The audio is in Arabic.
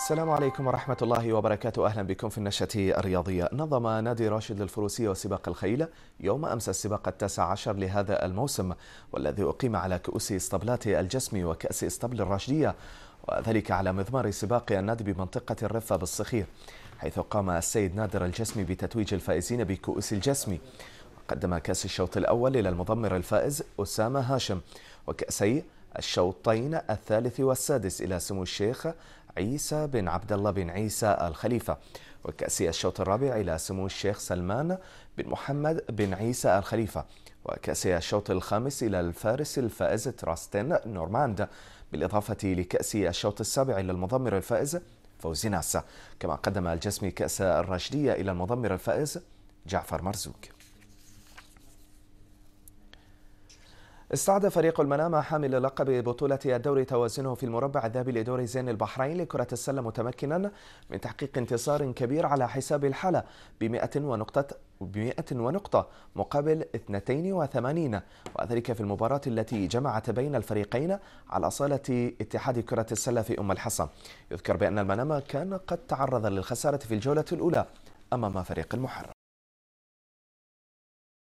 السلام عليكم ورحمة الله وبركاته أهلا بكم في النشأة الرياضية نظم نادي راشد للفروسية وسباق الخيل يوم أمس السباق التاسع عشر لهذا الموسم والذي أقيم على كؤوس اسطبلات الجسم وكأس اسطبل الراشدية وذلك على مضمار سباق النادي بمنطقة الرفة بالصخير حيث قام السيد نادر الجسمي بتتويج الفائزين بكؤوس الجسمي قدم كأس الشوط الأول إلى المضمر الفائز أسامة هاشم وكأسي الشوطين الثالث والسادس إلى سمو الشيخ عيسى بن عبد الله بن عيسى الخليفة وكأسي الشوط الرابع إلى سمو الشيخ سلمان بن محمد بن عيسى الخليفة وكأسي الشوط الخامس إلى الفارس الفائز تراستن نورماند بالإضافة لكأسي الشوط السابع إلى المضمر الفائز فوزي ناسا كما قدم الجسمي كأس الراشدية إلى المضمر الفائز جعفر مرزوق استعد فريق المنامة حامل لقب بطولة الدوري توازنه في المربع الذهبي لدوري زين البحرين لكرة السلة متمكنا من تحقيق انتصار كبير على حساب الحالة ب 100 ونقطة ب ونقطة مقابل 82 وذلك في المباراة التي جمعت بين الفريقين على صالة اتحاد كرة السلة في أم الحصى يذكر بأن المنامة كان قد تعرض للخسارة في الجولة الأولى أمام فريق المحرم